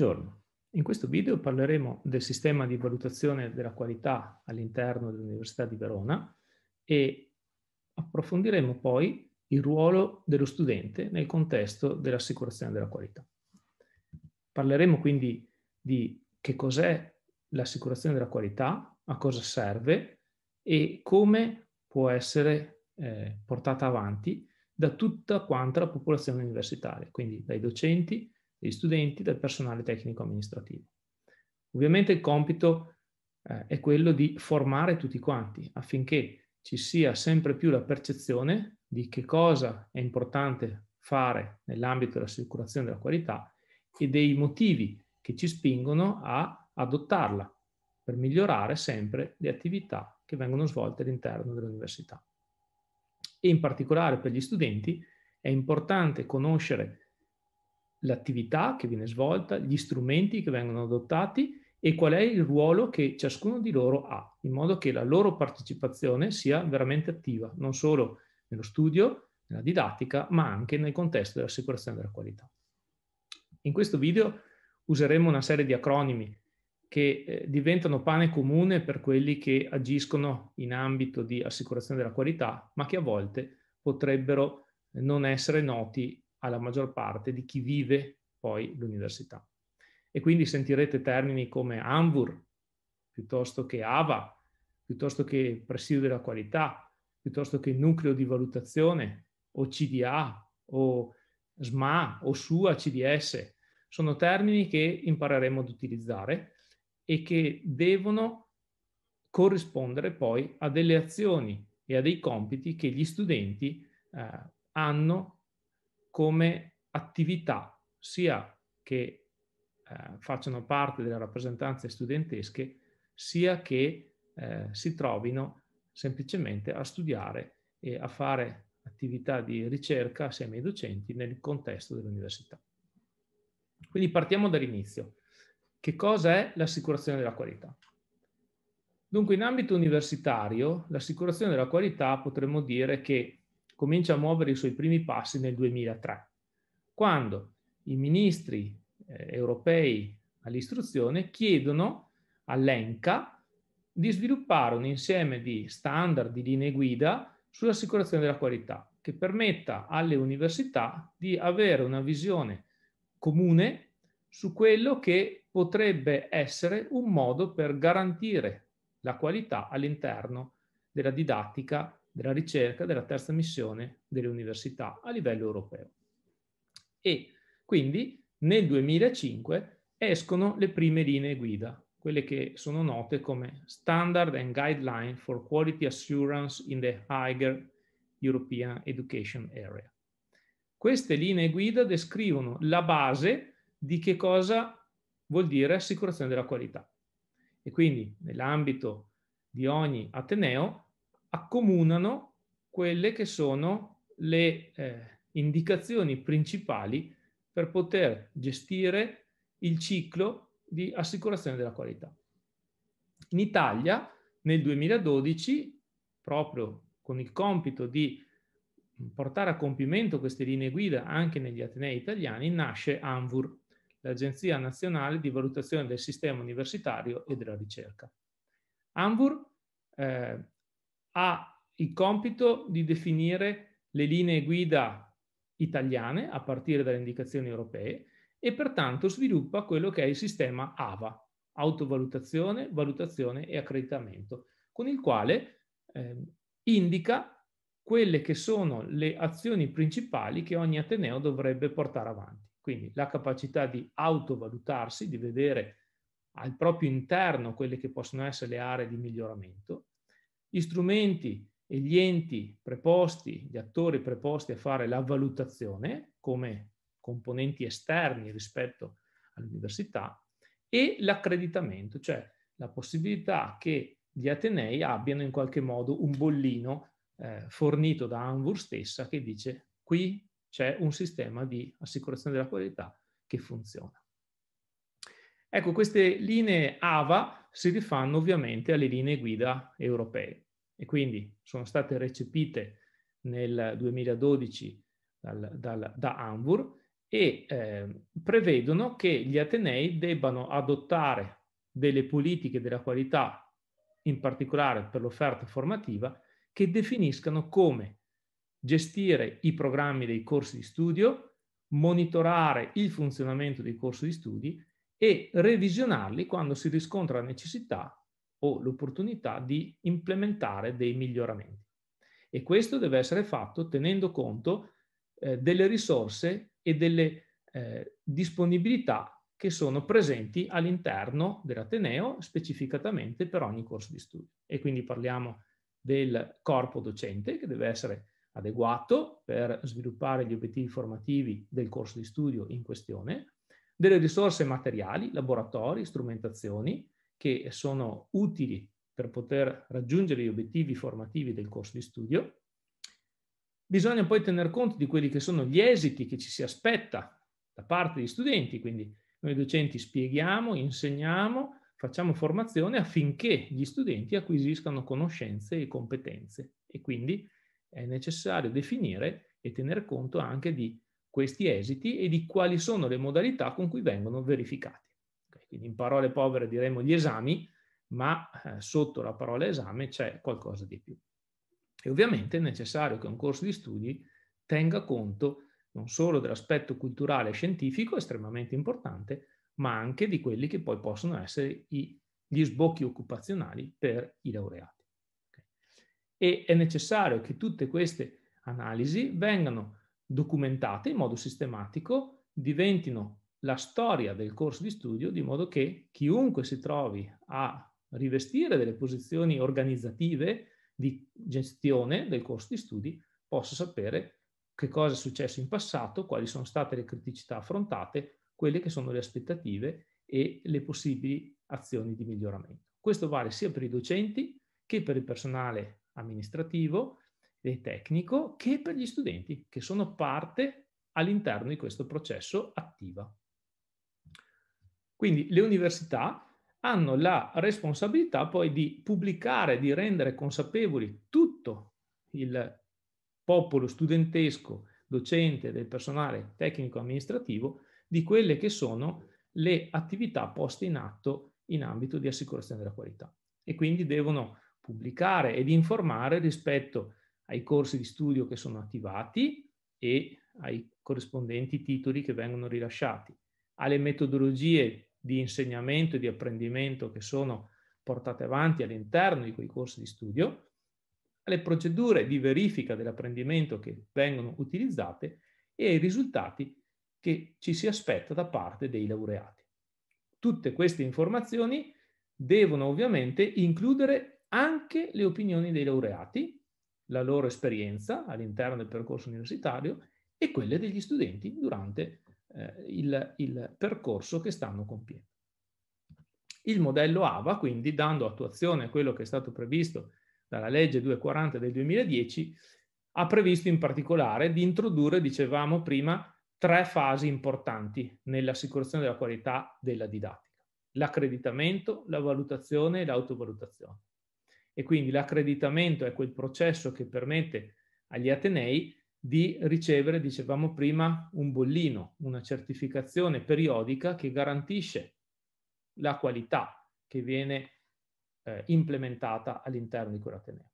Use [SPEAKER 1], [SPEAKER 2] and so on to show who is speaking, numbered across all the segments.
[SPEAKER 1] Buongiorno, in questo video parleremo del sistema di valutazione della qualità all'interno dell'Università di Verona e approfondiremo poi il ruolo dello studente nel contesto dell'assicurazione della qualità. Parleremo quindi di che cos'è l'assicurazione della qualità, a cosa serve e come può essere eh, portata avanti da tutta quanta la popolazione universitaria, quindi dai docenti, degli studenti, del personale tecnico-amministrativo. Ovviamente il compito eh, è quello di formare tutti quanti affinché ci sia sempre più la percezione di che cosa è importante fare nell'ambito dell'assicurazione della qualità e dei motivi che ci spingono a adottarla per migliorare sempre le attività che vengono svolte all'interno dell'università. E in particolare per gli studenti è importante conoscere l'attività che viene svolta, gli strumenti che vengono adottati e qual è il ruolo che ciascuno di loro ha, in modo che la loro partecipazione sia veramente attiva, non solo nello studio, nella didattica, ma anche nel contesto dell'assicurazione della qualità. In questo video useremo una serie di acronimi che eh, diventano pane comune per quelli che agiscono in ambito di assicurazione della qualità, ma che a volte potrebbero non essere noti alla maggior parte di chi vive poi l'università. E quindi sentirete termini come ANVUR, piuttosto che AVA, piuttosto che presidio della qualità, piuttosto che nucleo di valutazione, o CDA, o SMA, o SUA, CDS. Sono termini che impareremo ad utilizzare e che devono corrispondere poi a delle azioni e a dei compiti che gli studenti eh, hanno come attività sia che eh, facciano parte delle rappresentanze studentesche, sia che eh, si trovino semplicemente a studiare e a fare attività di ricerca assieme ai docenti nel contesto dell'università. Quindi partiamo dall'inizio. Che cosa è l'assicurazione della qualità? Dunque, in ambito universitario, l'assicurazione della qualità potremmo dire che comincia a muovere i suoi primi passi nel 2003, quando i ministri eh, europei all'istruzione chiedono all'ENCA di sviluppare un insieme di standard, di linee guida sull'assicurazione della qualità, che permetta alle università di avere una visione comune su quello che potrebbe essere un modo per garantire la qualità all'interno della didattica della ricerca della terza missione delle università a livello europeo. E quindi nel 2005 escono le prime linee guida, quelle che sono note come Standard and Guideline for Quality Assurance in the Higher European Education Area. Queste linee guida descrivono la base di che cosa vuol dire assicurazione della qualità. E quindi nell'ambito di ogni Ateneo accomunano quelle che sono le eh, indicazioni principali per poter gestire il ciclo di assicurazione della qualità. In Italia nel 2012, proprio con il compito di portare a compimento queste linee guida anche negli Atenei italiani, nasce ANVUR, l'Agenzia Nazionale di Valutazione del Sistema Universitario e della Ricerca. ANVUR eh, ha il compito di definire le linee guida italiane a partire dalle indicazioni europee e pertanto sviluppa quello che è il sistema AVA, autovalutazione, valutazione e accreditamento, con il quale eh, indica quelle che sono le azioni principali che ogni Ateneo dovrebbe portare avanti. Quindi la capacità di autovalutarsi, di vedere al proprio interno quelle che possono essere le aree di miglioramento, gli strumenti e gli enti preposti, gli attori preposti a fare la valutazione come componenti esterni rispetto all'università e l'accreditamento, cioè la possibilità che gli Atenei abbiano in qualche modo un bollino eh, fornito da Anvur stessa che dice qui c'è un sistema di assicurazione della qualità che funziona. Ecco, queste linee AVA si rifanno ovviamente alle linee guida europee e quindi sono state recepite nel 2012 dal, dal, da Anvur e eh, prevedono che gli Atenei debbano adottare delle politiche della qualità, in particolare per l'offerta formativa, che definiscano come gestire i programmi dei corsi di studio, monitorare il funzionamento dei corsi di studio e revisionarli quando si riscontra la necessità o l'opportunità di implementare dei miglioramenti. E questo deve essere fatto tenendo conto eh, delle risorse e delle eh, disponibilità che sono presenti all'interno dell'Ateneo, specificatamente per ogni corso di studio. E quindi parliamo del corpo docente che deve essere adeguato per sviluppare gli obiettivi formativi del corso di studio in questione, delle risorse materiali, laboratori, strumentazioni che sono utili per poter raggiungere gli obiettivi formativi del corso di studio. Bisogna poi tener conto di quelli che sono gli esiti che ci si aspetta da parte degli studenti, quindi noi docenti spieghiamo, insegniamo, facciamo formazione affinché gli studenti acquisiscano conoscenze e competenze e quindi è necessario definire e tener conto anche di questi esiti e di quali sono le modalità con cui vengono verificati. Okay, quindi in parole povere diremo gli esami, ma eh, sotto la parola esame c'è qualcosa di più. E ovviamente è necessario che un corso di studi tenga conto non solo dell'aspetto culturale e scientifico, estremamente importante, ma anche di quelli che poi possono essere i, gli sbocchi occupazionali per i laureati. Okay. E è necessario che tutte queste analisi vengano documentate in modo sistematico diventino la storia del corso di studio di modo che chiunque si trovi a rivestire delle posizioni organizzative di gestione del corso di studi possa sapere che cosa è successo in passato, quali sono state le criticità affrontate, quelle che sono le aspettative e le possibili azioni di miglioramento. Questo vale sia per i docenti che per il personale amministrativo tecnico che per gli studenti che sono parte all'interno di questo processo attiva. Quindi le università hanno la responsabilità poi di pubblicare, di rendere consapevoli tutto il popolo studentesco, docente, del personale tecnico-amministrativo di quelle che sono le attività poste in atto in ambito di assicurazione della qualità e quindi devono pubblicare ed informare rispetto a ai corsi di studio che sono attivati e ai corrispondenti titoli che vengono rilasciati, alle metodologie di insegnamento e di apprendimento che sono portate avanti all'interno di quei corsi di studio, alle procedure di verifica dell'apprendimento che vengono utilizzate e ai risultati che ci si aspetta da parte dei laureati. Tutte queste informazioni devono ovviamente includere anche le opinioni dei laureati la loro esperienza all'interno del percorso universitario e quelle degli studenti durante eh, il, il percorso che stanno compiendo. Il modello AVA, quindi, dando attuazione a quello che è stato previsto dalla legge 240 del 2010, ha previsto in particolare di introdurre, dicevamo prima, tre fasi importanti nell'assicurazione della qualità della didattica. L'accreditamento, la valutazione e l'autovalutazione e quindi l'accreditamento è quel processo che permette agli Atenei di ricevere, dicevamo prima, un bollino, una certificazione periodica che garantisce la qualità che viene eh, implementata all'interno di quell'Ateneo.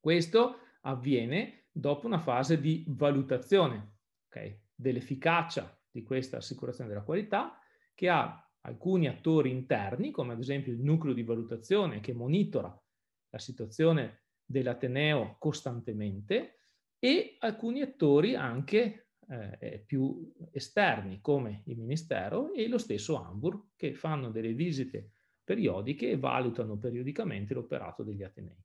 [SPEAKER 1] Questo avviene dopo una fase di valutazione okay, dell'efficacia di questa assicurazione della qualità che ha alcuni attori interni, come ad esempio il nucleo di valutazione che monitora la situazione dell'Ateneo costantemente e alcuni attori anche eh, eh, più esterni come il Ministero e lo stesso Hamburg che fanno delle visite periodiche e valutano periodicamente l'operato degli Atenei.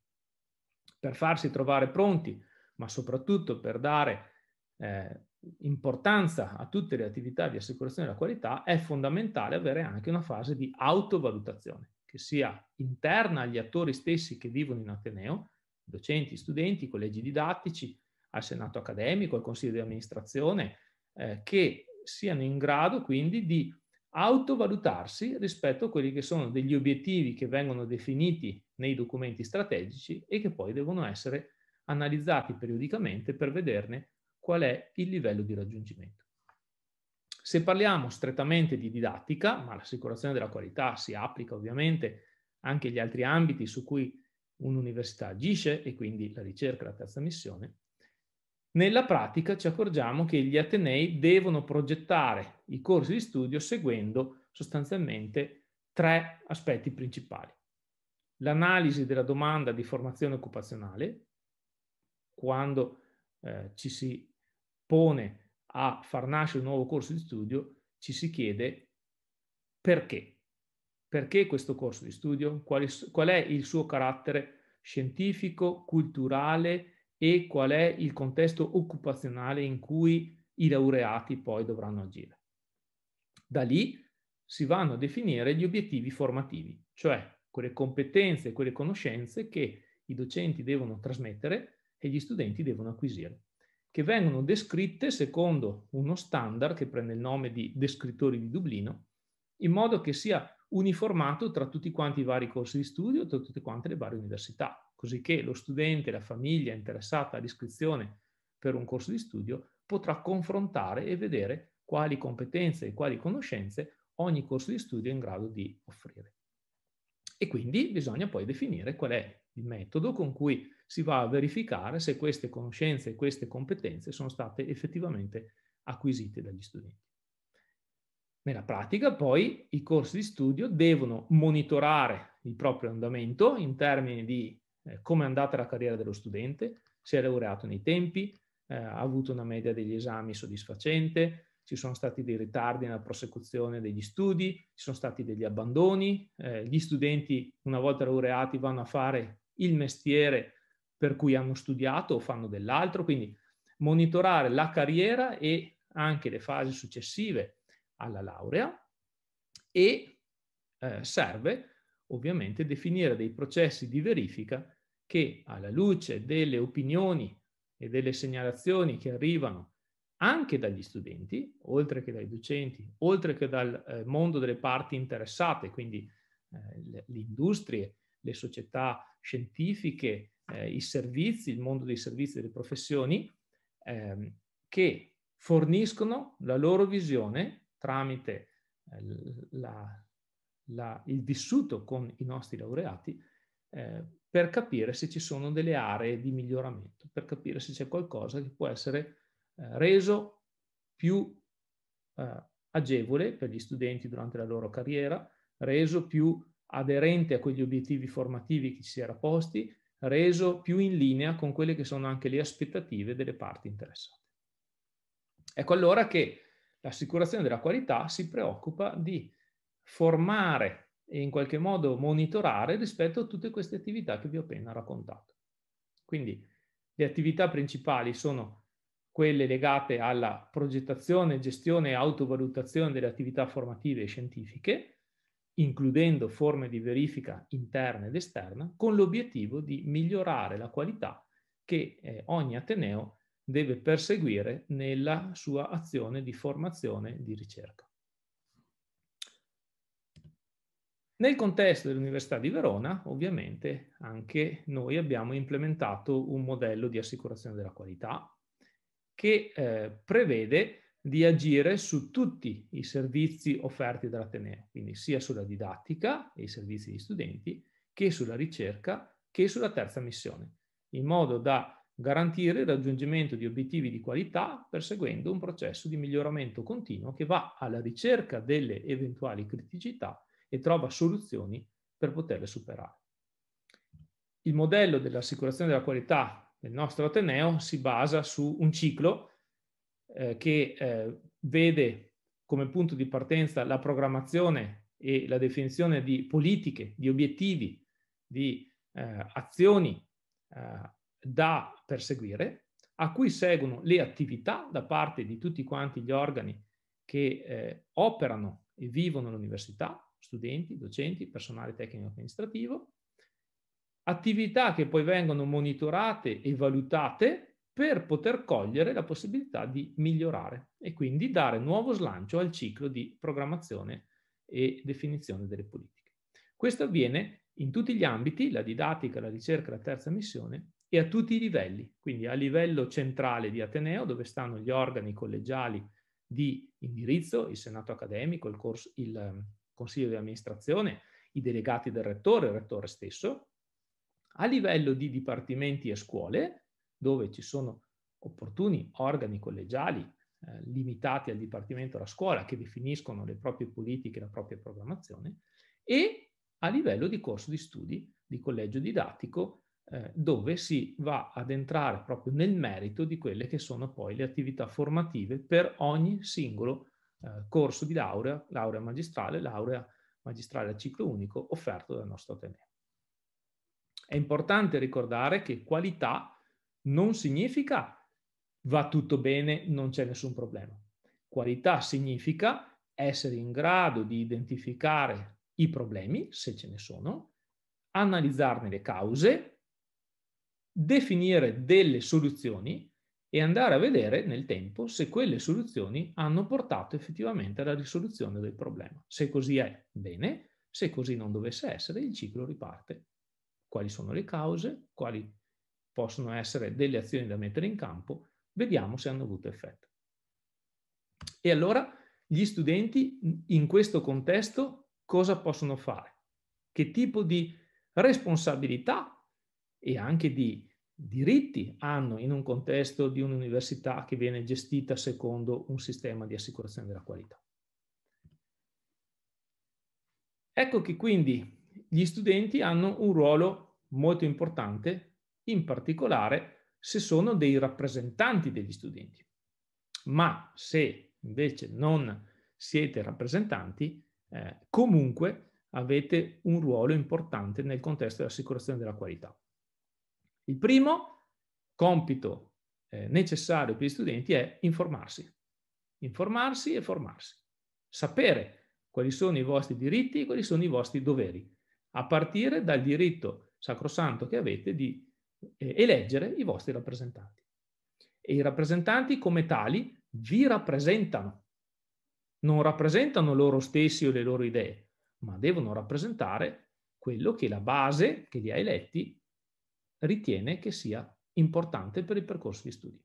[SPEAKER 1] Per farsi trovare pronti, ma soprattutto per dare eh, importanza a tutte le attività di assicurazione della qualità, è fondamentale avere anche una fase di autovalutazione che sia interna agli attori stessi che vivono in Ateneo, docenti, studenti, collegi didattici, al Senato accademico, al Consiglio di amministrazione, eh, che siano in grado quindi di autovalutarsi rispetto a quelli che sono degli obiettivi che vengono definiti nei documenti strategici e che poi devono essere analizzati periodicamente per vederne qual è il livello di raggiungimento. Se parliamo strettamente di didattica, ma l'assicurazione della qualità si applica ovviamente anche agli altri ambiti su cui un'università agisce e quindi la ricerca, la terza missione, nella pratica ci accorgiamo che gli Atenei devono progettare i corsi di studio seguendo sostanzialmente tre aspetti principali. L'analisi della domanda di formazione occupazionale, quando eh, ci si pone a far nascere un nuovo corso di studio, ci si chiede perché. Perché questo corso di studio? Qual è, qual è il suo carattere scientifico, culturale e qual è il contesto occupazionale in cui i laureati poi dovranno agire? Da lì si vanno a definire gli obiettivi formativi, cioè quelle competenze, quelle conoscenze che i docenti devono trasmettere e gli studenti devono acquisire che vengono descritte secondo uno standard che prende il nome di descrittori di Dublino, in modo che sia uniformato tra tutti quanti i vari corsi di studio, tra tutte quante le varie università, così che lo studente, la famiglia interessata all'iscrizione per un corso di studio potrà confrontare e vedere quali competenze e quali conoscenze ogni corso di studio è in grado di offrire. E quindi bisogna poi definire qual è il metodo con cui si va a verificare se queste conoscenze e queste competenze sono state effettivamente acquisite dagli studenti. Nella pratica poi i corsi di studio devono monitorare il proprio andamento in termini di eh, come è andata la carriera dello studente, si è laureato nei tempi, eh, ha avuto una media degli esami soddisfacente, ci sono stati dei ritardi nella prosecuzione degli studi, ci sono stati degli abbandoni, eh, gli studenti una volta laureati vanno a fare il mestiere per cui hanno studiato o fanno dell'altro, quindi monitorare la carriera e anche le fasi successive alla laurea e eh, serve ovviamente definire dei processi di verifica che alla luce delle opinioni e delle segnalazioni che arrivano anche dagli studenti, oltre che dai docenti, oltre che dal eh, mondo delle parti interessate, quindi eh, le, le industrie, le società scientifiche, eh, i servizi, il mondo dei servizi e delle professioni, ehm, che forniscono la loro visione tramite eh, la, la, il vissuto con i nostri laureati eh, per capire se ci sono delle aree di miglioramento, per capire se c'è qualcosa che può essere eh, reso più eh, agevole per gli studenti durante la loro carriera, reso più aderente a quegli obiettivi formativi che ci si era posti, reso più in linea con quelle che sono anche le aspettative delle parti interessate. Ecco allora che l'assicurazione della qualità si preoccupa di formare e in qualche modo monitorare rispetto a tutte queste attività che vi ho appena raccontato. Quindi le attività principali sono quelle legate alla progettazione, gestione e autovalutazione delle attività formative e scientifiche, includendo forme di verifica interna ed esterna, con l'obiettivo di migliorare la qualità che eh, ogni Ateneo deve perseguire nella sua azione di formazione di ricerca. Nel contesto dell'Università di Verona, ovviamente, anche noi abbiamo implementato un modello di assicurazione della qualità che eh, prevede di agire su tutti i servizi offerti dall'Ateneo, quindi sia sulla didattica e i servizi di studenti, che sulla ricerca, che sulla terza missione, in modo da garantire il raggiungimento di obiettivi di qualità perseguendo un processo di miglioramento continuo che va alla ricerca delle eventuali criticità e trova soluzioni per poterle superare. Il modello dell'assicurazione della qualità del nostro Ateneo si basa su un ciclo eh, che eh, vede come punto di partenza la programmazione e la definizione di politiche, di obiettivi, di eh, azioni eh, da perseguire, a cui seguono le attività da parte di tutti quanti gli organi che operano e vivono l'università, studenti, docenti, personale tecnico-amministrativo, attività che poi vengono monitorate e valutate per poter cogliere la possibilità di migliorare e quindi dare nuovo slancio al ciclo di programmazione e definizione delle politiche. Questo avviene in tutti gli ambiti, la didattica, la ricerca, la terza missione, e a tutti i livelli, quindi a livello centrale di Ateneo, dove stanno gli organi collegiali di indirizzo, il senato accademico, il, corso, il ehm, consiglio di amministrazione, i delegati del rettore, il rettore stesso, a livello di dipartimenti e scuole, dove ci sono opportuni organi collegiali eh, limitati al Dipartimento della Scuola che definiscono le proprie politiche la propria programmazione e a livello di corso di studi di collegio didattico eh, dove si va ad entrare proprio nel merito di quelle che sono poi le attività formative per ogni singolo eh, corso di laurea, laurea magistrale, laurea magistrale a ciclo unico offerto dal nostro Ateneo. È importante ricordare che qualità non significa va tutto bene, non c'è nessun problema. Qualità significa essere in grado di identificare i problemi, se ce ne sono, analizzarne le cause, definire delle soluzioni e andare a vedere nel tempo se quelle soluzioni hanno portato effettivamente alla risoluzione del problema. Se così è, bene, se così non dovesse essere, il ciclo riparte. Quali sono le cause? Quali possono essere delle azioni da mettere in campo, vediamo se hanno avuto effetto. E allora gli studenti in questo contesto cosa possono fare? Che tipo di responsabilità e anche di diritti hanno in un contesto di un'università che viene gestita secondo un sistema di assicurazione della qualità. Ecco che quindi gli studenti hanno un ruolo molto importante in particolare se sono dei rappresentanti degli studenti. Ma se invece non siete rappresentanti, eh, comunque avete un ruolo importante nel contesto dell'assicurazione della qualità. Il primo compito eh, necessario per gli studenti è informarsi, informarsi e formarsi, sapere quali sono i vostri diritti e quali sono i vostri doveri, a partire dal diritto sacrosanto che avete di eh, eleggere i vostri rappresentanti. E i rappresentanti come tali vi rappresentano. Non rappresentano loro stessi o le loro idee, ma devono rappresentare quello che la base che li ha eletti ritiene che sia importante per il percorso di studi.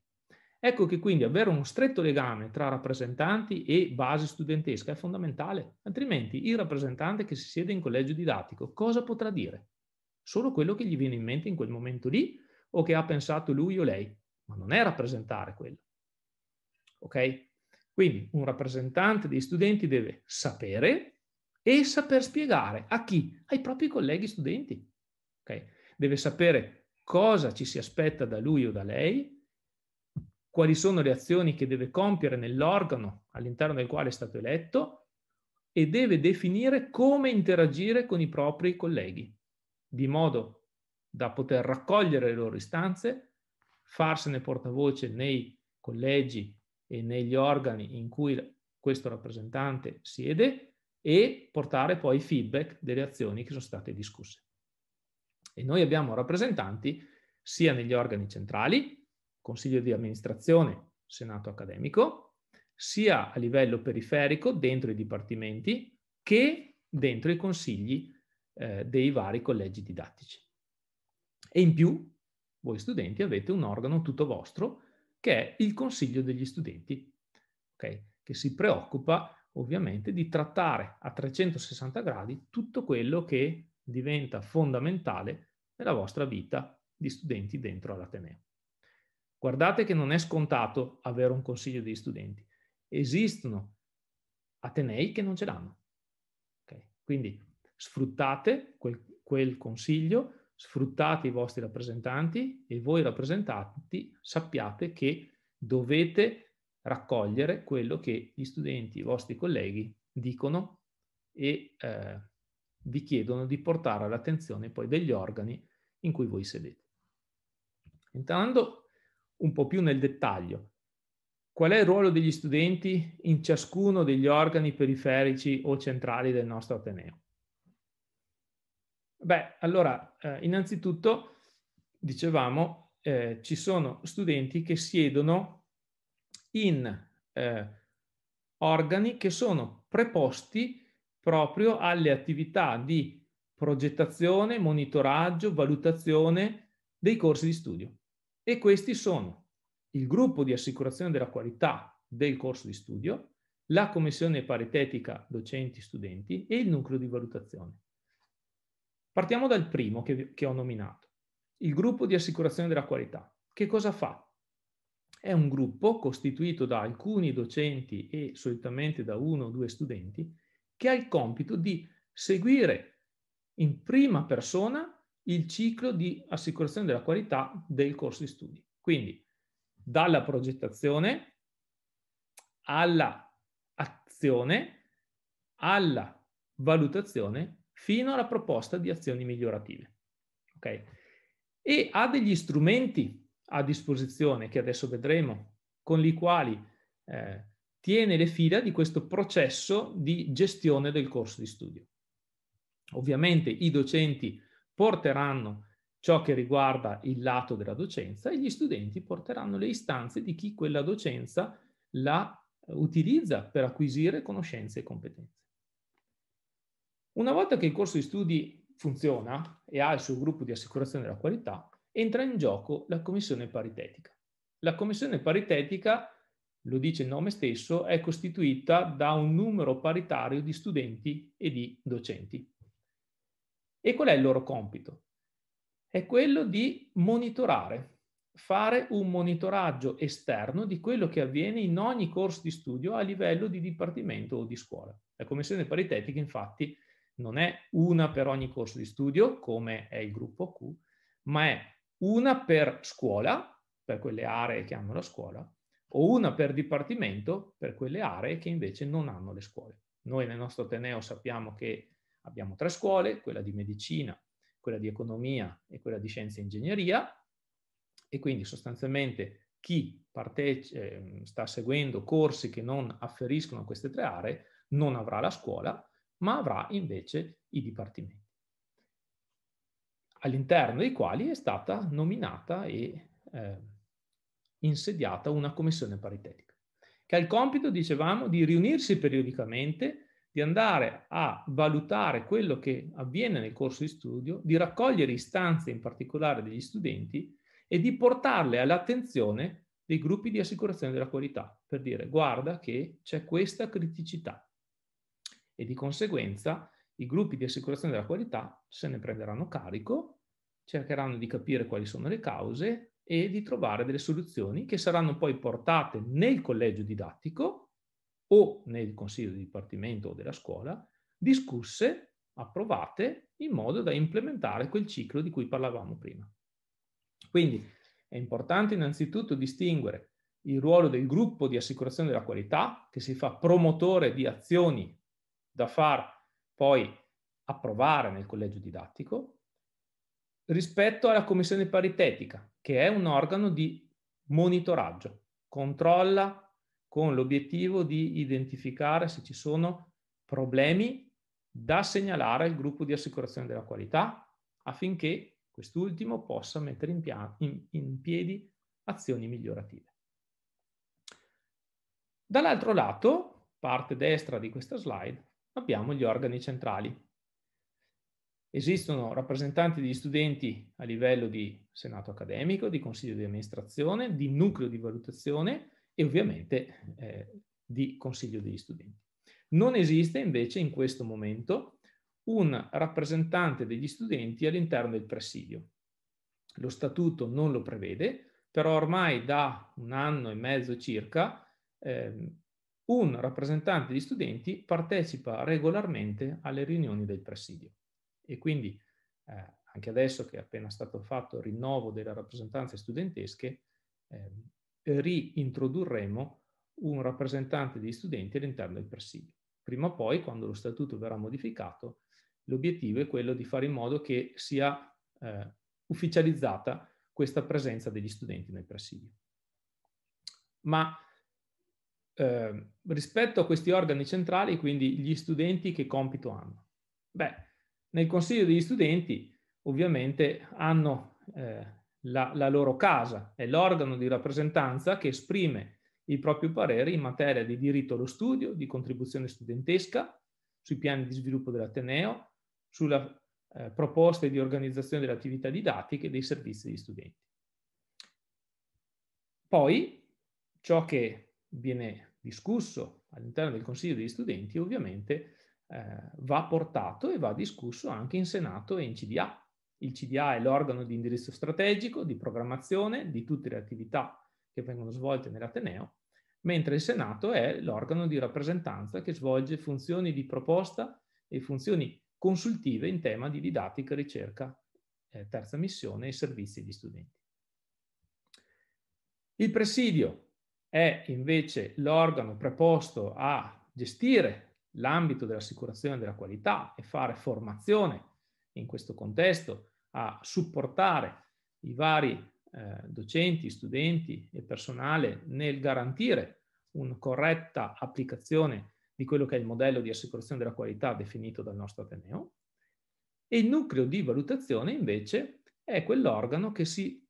[SPEAKER 1] Ecco che quindi avere uno stretto legame tra rappresentanti e base studentesca è fondamentale, altrimenti il rappresentante che si siede in collegio didattico cosa potrà dire? solo quello che gli viene in mente in quel momento lì o che ha pensato lui o lei, ma non è rappresentare quello. Ok? Quindi un rappresentante degli studenti deve sapere e saper spiegare a chi? Ai propri colleghi studenti. Ok? Deve sapere cosa ci si aspetta da lui o da lei, quali sono le azioni che deve compiere nell'organo all'interno del quale è stato eletto e deve definire come interagire con i propri colleghi di modo da poter raccogliere le loro istanze, farsene portavoce nei collegi e negli organi in cui questo rappresentante siede e portare poi feedback delle azioni che sono state discusse. E noi abbiamo rappresentanti sia negli organi centrali, consiglio di amministrazione, senato accademico, sia a livello periferico, dentro i dipartimenti, che dentro i consigli eh, dei vari collegi didattici. E in più, voi studenti avete un organo tutto vostro che è il Consiglio degli Studenti, okay? che si preoccupa ovviamente di trattare a 360 gradi tutto quello che diventa fondamentale nella vostra vita di studenti dentro all'Ateneo. Guardate che non è scontato avere un consiglio degli studenti. Esistono Atenei che non ce l'hanno. Okay? Quindi Sfruttate quel, quel consiglio, sfruttate i vostri rappresentanti e voi rappresentanti sappiate che dovete raccogliere quello che gli studenti, i vostri colleghi dicono e eh, vi chiedono di portare all'attenzione poi degli organi in cui voi sedete. Entrando un po' più nel dettaglio, qual è il ruolo degli studenti in ciascuno degli organi periferici o centrali del nostro Ateneo? Beh, allora, eh, innanzitutto, dicevamo, eh, ci sono studenti che siedono in eh, organi che sono preposti proprio alle attività di progettazione, monitoraggio, valutazione dei corsi di studio. E questi sono il gruppo di assicurazione della qualità del corso di studio, la commissione paritetica docenti-studenti e il nucleo di valutazione. Partiamo dal primo che, che ho nominato, il gruppo di assicurazione della qualità. Che cosa fa? È un gruppo costituito da alcuni docenti e solitamente da uno o due studenti che ha il compito di seguire in prima persona il ciclo di assicurazione della qualità del corso di studi. Quindi dalla progettazione alla azione, alla valutazione fino alla proposta di azioni migliorative. Okay? E ha degli strumenti a disposizione che adesso vedremo, con i quali eh, tiene le fila di questo processo di gestione del corso di studio. Ovviamente i docenti porteranno ciò che riguarda il lato della docenza e gli studenti porteranno le istanze di chi quella docenza la utilizza per acquisire conoscenze e competenze. Una volta che il corso di studi funziona e ha il suo gruppo di assicurazione della qualità, entra in gioco la commissione paritetica. La commissione paritetica, lo dice il nome stesso, è costituita da un numero paritario di studenti e di docenti. E qual è il loro compito? È quello di monitorare, fare un monitoraggio esterno di quello che avviene in ogni corso di studio a livello di dipartimento o di scuola. La commissione paritetica infatti non è una per ogni corso di studio, come è il gruppo Q, ma è una per scuola, per quelle aree che hanno la scuola, o una per dipartimento, per quelle aree che invece non hanno le scuole. Noi nel nostro Ateneo sappiamo che abbiamo tre scuole, quella di medicina, quella di economia e quella di scienza e ingegneria, e quindi sostanzialmente chi partece, ehm, sta seguendo corsi che non afferiscono a queste tre aree non avrà la scuola, ma avrà invece i dipartimenti, all'interno dei quali è stata nominata e eh, insediata una commissione paritetica, che ha il compito, dicevamo, di riunirsi periodicamente, di andare a valutare quello che avviene nel corso di studio, di raccogliere istanze in particolare degli studenti e di portarle all'attenzione dei gruppi di assicurazione della qualità, per dire guarda che c'è questa criticità, e di conseguenza i gruppi di assicurazione della qualità se ne prenderanno carico, cercheranno di capire quali sono le cause e di trovare delle soluzioni che saranno poi portate nel collegio didattico o nel consiglio di dipartimento o della scuola, discusse, approvate in modo da implementare quel ciclo di cui parlavamo prima. Quindi è importante innanzitutto distinguere il ruolo del gruppo di assicurazione della qualità, che si fa promotore di azioni da far poi approvare nel collegio didattico rispetto alla commissione paritetica, che è un organo di monitoraggio, controlla con l'obiettivo di identificare se ci sono problemi da segnalare al gruppo di assicurazione della qualità affinché quest'ultimo possa mettere in, pian- in, in piedi azioni migliorative. Dall'altro lato, parte destra di questa slide, abbiamo gli organi centrali. Esistono rappresentanti degli studenti a livello di senato accademico, di consiglio di amministrazione, di nucleo di valutazione e ovviamente eh, di consiglio degli studenti. Non esiste invece in questo momento un rappresentante degli studenti all'interno del presidio. Lo statuto non lo prevede, però ormai da un anno e mezzo circa eh, un rappresentante di studenti partecipa regolarmente alle riunioni del presidio e quindi eh, anche adesso che è appena stato fatto il rinnovo delle rappresentanze studentesche, eh, riintrodurremo un rappresentante di studenti all'interno del presidio. Prima o poi, quando lo statuto verrà modificato, l'obiettivo è quello di fare in modo che sia eh, ufficializzata questa presenza degli studenti nel presidio. Ma Ehm, rispetto a questi organi centrali, quindi gli studenti che compito hanno? Beh, nel consiglio degli studenti ovviamente hanno eh, la, la loro casa, è l'organo di rappresentanza che esprime il proprio parere in materia di diritto allo studio, di contribuzione studentesca, sui piani di sviluppo dell'Ateneo, sulla eh, proposte di organizzazione delle attività didattiche e dei servizi degli studenti. Poi ciò che viene discusso all'interno del Consiglio degli studenti, ovviamente eh, va portato e va discusso anche in Senato e in CDA. Il CDA è l'organo di indirizzo strategico, di programmazione di tutte le attività che vengono svolte nell'Ateneo, mentre il Senato è l'organo di rappresentanza che svolge funzioni di proposta e funzioni consultive in tema di didattica, ricerca, eh, terza missione e servizi di studenti. Il presidio è invece l'organo preposto a gestire l'ambito dell'assicurazione della qualità e fare formazione in questo contesto, a supportare i vari eh, docenti, studenti e personale nel garantire una corretta applicazione di quello che è il modello di assicurazione della qualità definito dal nostro Ateneo. E il nucleo di valutazione invece è quell'organo che si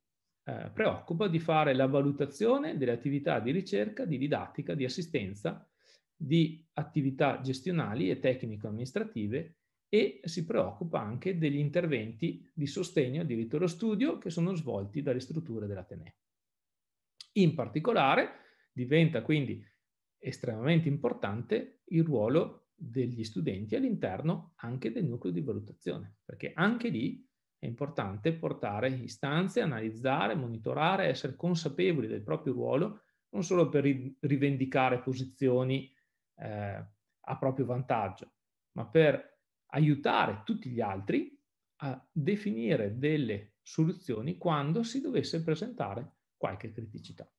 [SPEAKER 1] eh, preoccupa di fare la valutazione delle attività di ricerca, di didattica, di assistenza, di attività gestionali e tecnico-amministrative e si preoccupa anche degli interventi di sostegno al diritto allo studio che sono svolti dalle strutture dell'Ateneo. In particolare diventa quindi estremamente importante il ruolo degli studenti all'interno anche del nucleo di valutazione, perché anche lì è importante portare istanze, analizzare, monitorare, essere consapevoli del proprio ruolo, non solo per rivendicare posizioni eh, a proprio vantaggio, ma per aiutare tutti gli altri a definire delle soluzioni quando si dovesse presentare qualche criticità.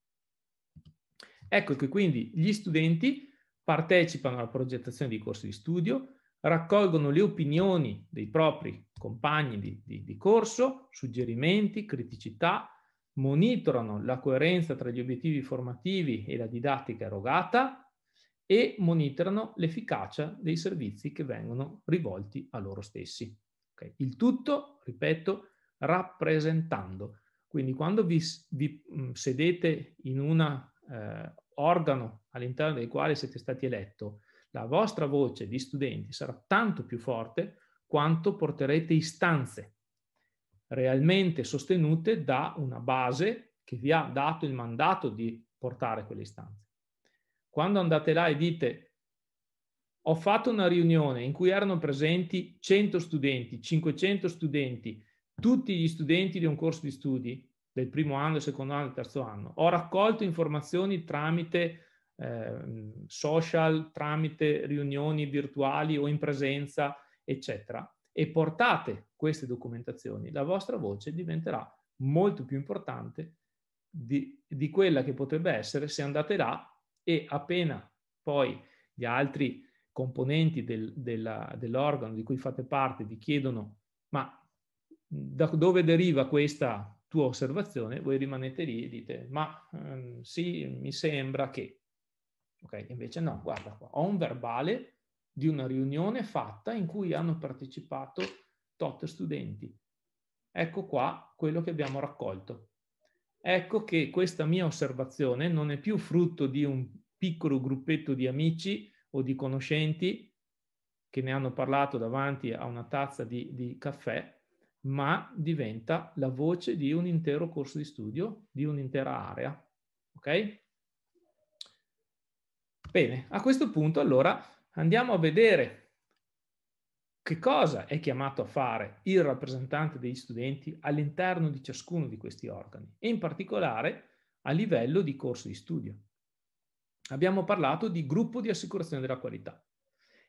[SPEAKER 1] Ecco che quindi gli studenti partecipano alla progettazione di corsi di studio, raccolgono le opinioni dei propri compagni di, di, di corso, suggerimenti, criticità, monitorano la coerenza tra gli obiettivi formativi e la didattica erogata e monitorano l'efficacia dei servizi che vengono rivolti a loro stessi. Okay. Il tutto, ripeto, rappresentando. Quindi quando vi, vi sedete in un eh, organo all'interno del quale siete stati eletto la vostra voce di studenti sarà tanto più forte quanto porterete istanze realmente sostenute da una base che vi ha dato il mandato di portare quelle istanze. Quando andate là e dite ho fatto una riunione in cui erano presenti 100 studenti, 500 studenti, tutti gli studenti di un corso di studi del primo anno, del secondo anno, del terzo anno. Ho raccolto informazioni tramite eh, social tramite riunioni virtuali o in presenza, eccetera, e portate queste documentazioni, la vostra voce diventerà molto più importante di, di quella che potrebbe essere se andate là e appena poi gli altri componenti del, della, dell'organo di cui fate parte vi chiedono ma da dove deriva questa tua osservazione, voi rimanete lì e dite ma ehm, sì, mi sembra che Ok, invece no, guarda qua, ho un verbale di una riunione fatta in cui hanno partecipato tot studenti. Ecco qua quello che abbiamo raccolto. Ecco che questa mia osservazione non è più frutto di un piccolo gruppetto di amici o di conoscenti che ne hanno parlato davanti a una tazza di, di caffè, ma diventa la voce di un intero corso di studio, di un'intera area. Ok? Bene, a questo punto allora andiamo a vedere che cosa è chiamato a fare il rappresentante degli studenti all'interno di ciascuno di questi organi e in particolare a livello di corso di studio. Abbiamo parlato di gruppo di assicurazione della qualità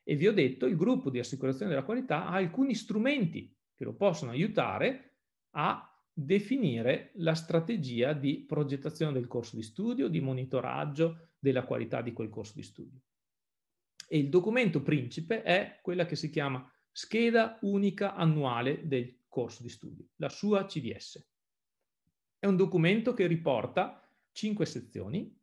[SPEAKER 1] e vi ho detto che il gruppo di assicurazione della qualità ha alcuni strumenti che lo possono aiutare a definire la strategia di progettazione del corso di studio, di monitoraggio, della qualità di quel corso di studio. E il documento principe è quella che si chiama scheda unica annuale del corso di studio, la sua CDS. È un documento che riporta cinque sezioni.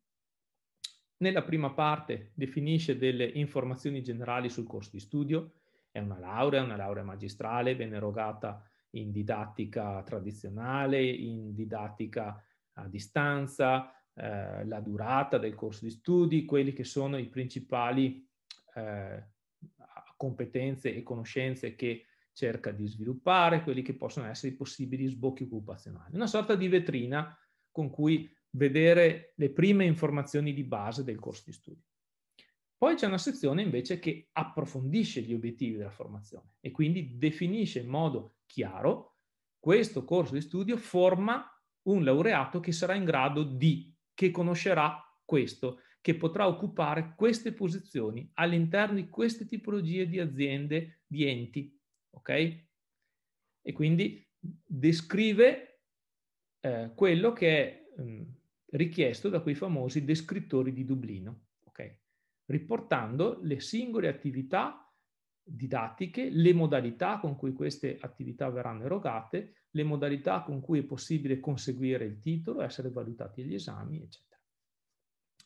[SPEAKER 1] Nella prima parte definisce delle informazioni generali sul corso di studio, è una laurea, una laurea magistrale, viene erogata in didattica tradizionale, in didattica a distanza, eh, la durata del corso di studi, quelli che sono i principali eh, competenze e conoscenze che cerca di sviluppare, quelli che possono essere i possibili sbocchi occupazionali. Una sorta di vetrina con cui vedere le prime informazioni di base del corso di studio. Poi c'è una sezione invece che approfondisce gli obiettivi della formazione e quindi definisce in modo chiaro questo corso di studio forma un laureato che sarà in grado di che conoscerà questo, che potrà occupare queste posizioni all'interno di queste tipologie di aziende, di enti, ok? E quindi descrive eh, quello che è mh, mm, richiesto da quei famosi descrittori di Dublino, ok? Riportando le singole attività didattiche, le modalità con cui queste attività verranno erogate, le modalità con cui è possibile conseguire il titolo, essere valutati gli esami, eccetera.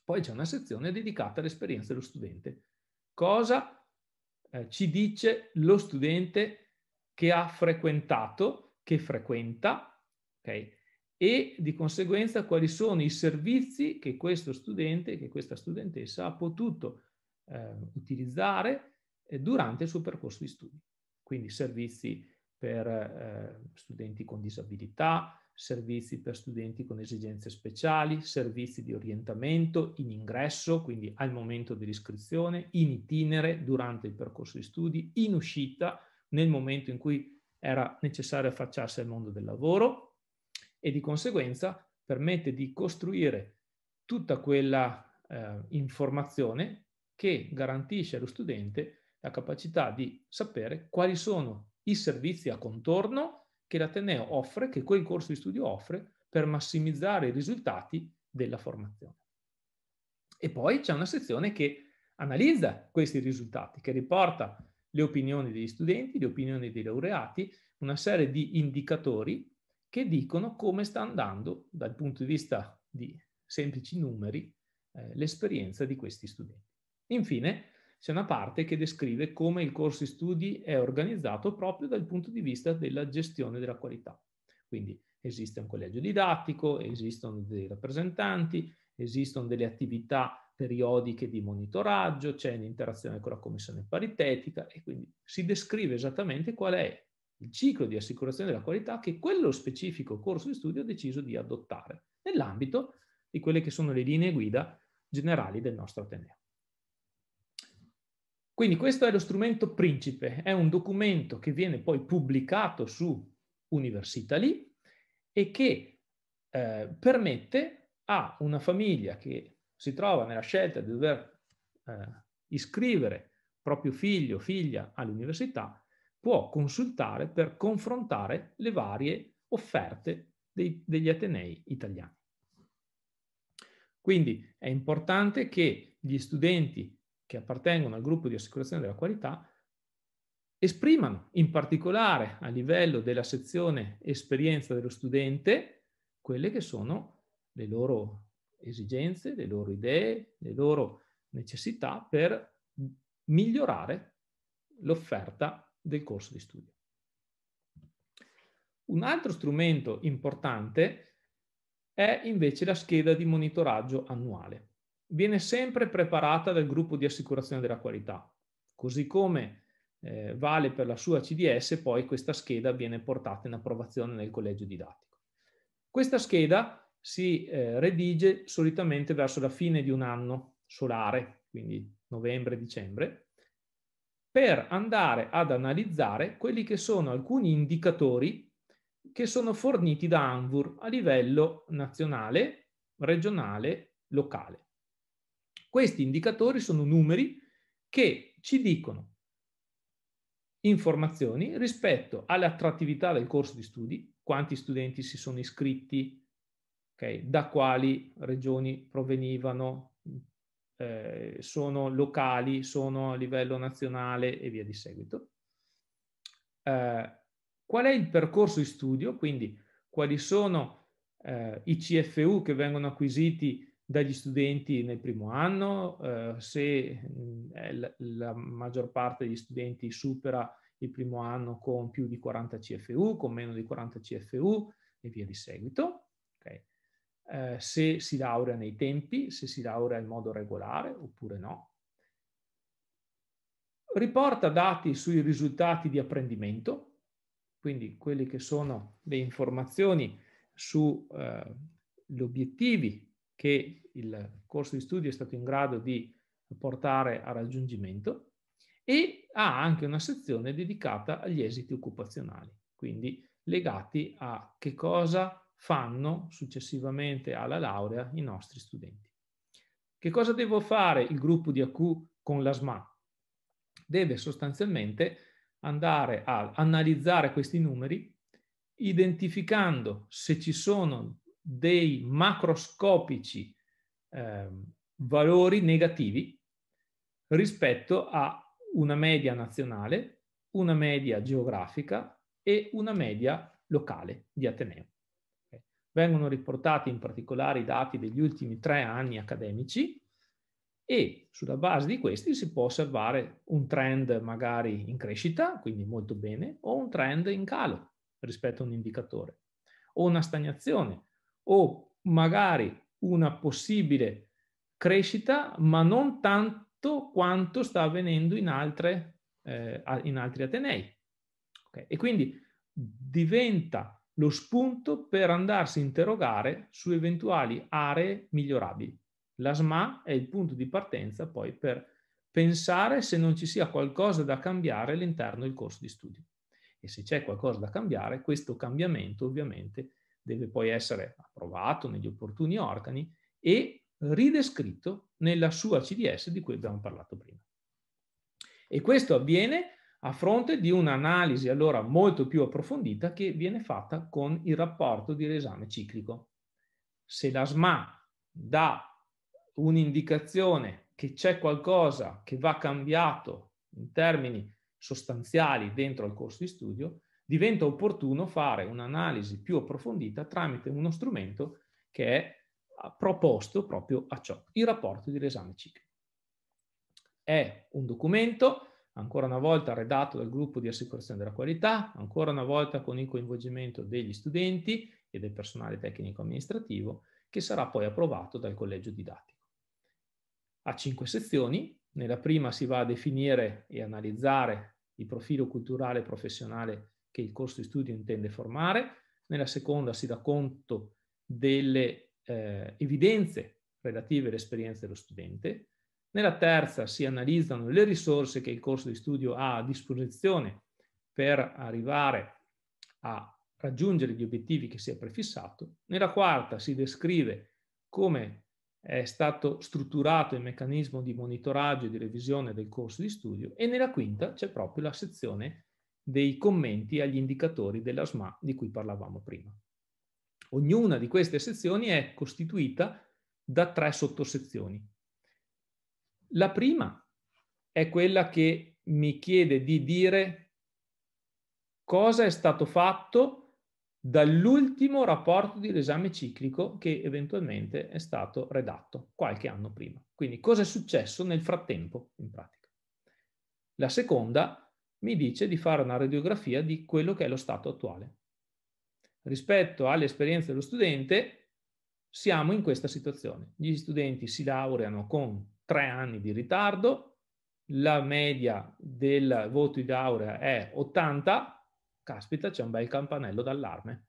[SPEAKER 1] Poi c'è una sezione dedicata all'esperienza dello studente. Cosa eh, ci dice lo studente che ha frequentato, che frequenta, okay? e di conseguenza quali sono i servizi che questo studente, che questa studentessa ha potuto eh, utilizzare eh, durante il suo percorso di studio. Quindi servizi per eh, studenti con disabilità, servizi per studenti con esigenze speciali, servizi di orientamento in ingresso, quindi al momento dell'iscrizione, in itinere durante il percorso di studi, in uscita nel momento in cui era necessario affacciarsi al mondo del lavoro e di conseguenza permette di costruire tutta quella eh, informazione che garantisce allo studente la capacità di sapere quali sono i servizi a contorno che l'Ateneo offre, che quel corso di studio offre, per massimizzare i risultati della formazione. E poi c'è una sezione che analizza questi risultati, che riporta le opinioni degli studenti, le opinioni dei laureati, una serie di indicatori che dicono come sta andando dal punto di vista di semplici numeri eh, l'esperienza di questi studenti. Infine, c'è una parte che descrive come il corso di studi è organizzato proprio dal punto di vista della gestione della qualità. Quindi esiste un collegio didattico, esistono dei rappresentanti, esistono delle attività periodiche di monitoraggio, c'è un'interazione con la commissione paritetica e quindi si descrive esattamente qual è il ciclo di assicurazione della qualità che quello specifico corso di studio ha deciso di adottare nell'ambito di quelle che sono le linee guida generali del nostro Ateneo. Quindi questo è lo strumento principe, è un documento che viene poi pubblicato su Universitali e che eh, permette a una famiglia che si trova nella scelta di dover eh, iscrivere proprio figlio o figlia all'università, può consultare per confrontare le varie offerte dei, degli Atenei italiani. Quindi è importante che gli studenti che appartengono al gruppo di assicurazione della qualità esprimano, in particolare a livello della sezione esperienza dello studente, quelle che sono le loro esigenze, le loro idee, le loro necessità per migliorare l'offerta del corso di studio. Un altro strumento importante è invece la scheda di monitoraggio annuale viene sempre preparata dal gruppo di assicurazione della qualità, così come eh, vale per la sua CDS, poi questa scheda viene portata in approvazione nel collegio didattico. Questa scheda si eh, redige solitamente verso la fine di un anno solare, quindi novembre-dicembre, per andare ad analizzare quelli che sono alcuni indicatori che sono forniti da ANVUR a livello nazionale, regionale, locale. Questi indicatori sono numeri che ci dicono informazioni rispetto all'attrattività del corso di studi, quanti studenti si sono iscritti, okay, da quali regioni provenivano, eh, sono locali, sono a livello nazionale e via di seguito. Eh, qual è il percorso di studio, quindi quali sono eh, i CFU che vengono acquisiti dagli studenti nel primo anno, eh, se mh, mm, la maggior parte degli studenti supera il primo anno con più di 40 CFU, con meno di 40 CFU e via di seguito. Okay. Eh, se si laurea nei tempi, se si laurea in modo regolare oppure no. Riporta dati sui risultati di apprendimento, quindi quelle che sono le informazioni sugli eh, obiettivi che il corso di studio è stato in grado di portare a raggiungimento e ha anche una sezione dedicata agli esiti occupazionali, quindi legati a che cosa fanno successivamente alla laurea i nostri studenti. Che cosa devo fare il gruppo di AQ con la SMA? Deve sostanzialmente andare a analizzare questi numeri identificando se ci sono dei macroscopici eh, valori negativi rispetto a una media nazionale, una media geografica e una media locale di Ateneo. Vengono riportati in particolare i dati degli ultimi tre anni accademici e sulla base di questi si può osservare un trend magari in crescita, quindi molto bene, o un trend in calo rispetto a un indicatore, o una stagnazione o magari una possibile crescita, ma non tanto quanto sta avvenendo in, altre, eh, in altri Atenei. Okay? E quindi diventa lo spunto per andarsi a interrogare su eventuali aree migliorabili. La SMA è il punto di partenza poi per pensare se non ci sia qualcosa da cambiare all'interno del corso di studio. E se c'è qualcosa da cambiare, questo cambiamento ovviamente deve poi essere approvato negli opportuni organi e ridescritto nella sua CDS di cui abbiamo parlato prima. E questo avviene a fronte di un'analisi allora molto più approfondita che viene fatta con il rapporto di riesame ciclico. Se la SMA dà un'indicazione che c'è qualcosa che va cambiato in termini sostanziali dentro al corso di studio, diventa opportuno fare un'analisi più approfondita tramite uno strumento che è ah, proposto proprio a ciò, il rapporto di l'esame CIC. È un documento ancora una volta redatto dal gruppo di assicurazione della qualità, ancora una volta con il coinvolgimento degli studenti e del personale tecnico amministrativo, che sarà poi approvato dal collegio didattico. Ha cinque sezioni, nella prima si va a definire e analizzare il profilo culturale e professionale che il corso di studio intende formare, nella seconda si dà conto delle eh, evidenze relative all'esperienza dello studente, nella terza si analizzano le risorse che il corso di studio ha a disposizione per arrivare a raggiungere gli obiettivi che si è prefissato, nella quarta si descrive come è stato strutturato il meccanismo di monitoraggio e di revisione del corso di studio e nella quinta c'è proprio la sezione dei commenti agli indicatori della SMA di cui parlavamo prima. Ognuna di queste sezioni è costituita da tre sottosezioni. La prima è quella che mi chiede di dire cosa è stato fatto dall'ultimo rapporto di esame ciclico che eventualmente è stato redatto qualche anno prima. Quindi cosa è successo nel frattempo in pratica. La seconda mi dice di fare una radiografia di quello che è lo stato attuale. Rispetto alle esperienze dello studente, siamo in questa situazione. Gli studenti si laureano con tre anni di ritardo, la media del voto di laurea è 80, caspita c'è un bel campanello d'allarme.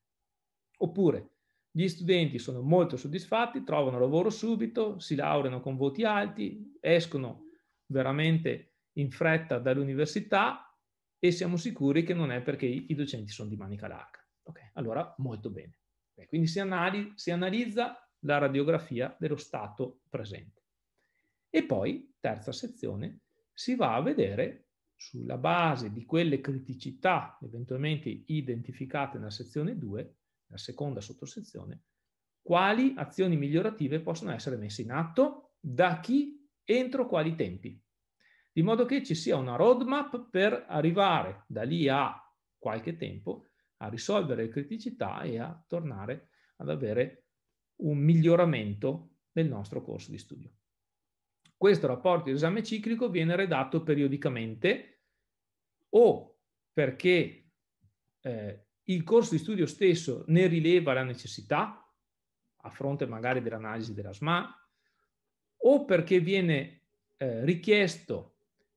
[SPEAKER 1] Oppure gli studenti sono molto soddisfatti, trovano lavoro subito, si laureano con voti alti, escono veramente in fretta dall'università e siamo sicuri che non è perché i, docenti sono di manica larga. Okay, allora molto bene. Okay, quindi si, anali si analizza la radiografia dello stato presente. E poi, terza sezione, si va a vedere sulla base di quelle criticità eventualmente identificate nella sezione 2, la seconda sottosezione, quali azioni migliorative possono essere messe in atto, da chi, entro quali tempi di modo che ci sia una roadmap per arrivare da lì a qualche tempo a risolvere le criticità e a tornare ad avere un miglioramento del nostro corso di studio. Questo rapporto di esame ciclico viene redatto periodicamente o perché eh, il corso di studio stesso ne rileva la necessità, a fronte magari dell'analisi della SMA, o perché viene eh, richiesto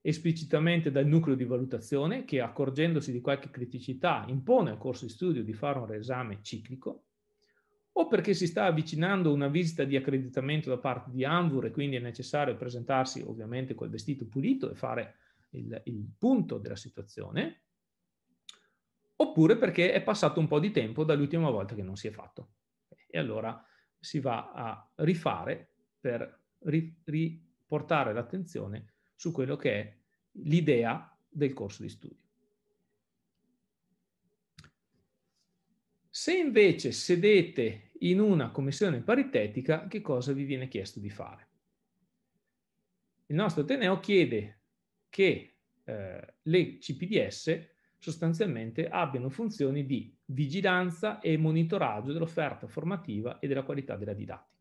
[SPEAKER 1] esplicitamente dal nucleo di valutazione che accorgendosi di qualche criticità impone al corso di studio di fare un reesame ciclico o perché si sta avvicinando una visita di accreditamento da parte di Anvur e quindi è necessario presentarsi ovviamente col vestito pulito e fare il, il punto della situazione oppure perché è passato un po' di tempo dall'ultima volta che non si è fatto. E allora si va a rifare per riportare l'attenzione su quello che è l'idea del corso di studio. Se invece sedete in una commissione paritetica, che cosa vi viene chiesto di fare? Il nostro Ateneo chiede che eh, le CPDS sostanzialmente abbiano funzioni di vigilanza e monitoraggio dell'offerta formativa e della qualità della didattica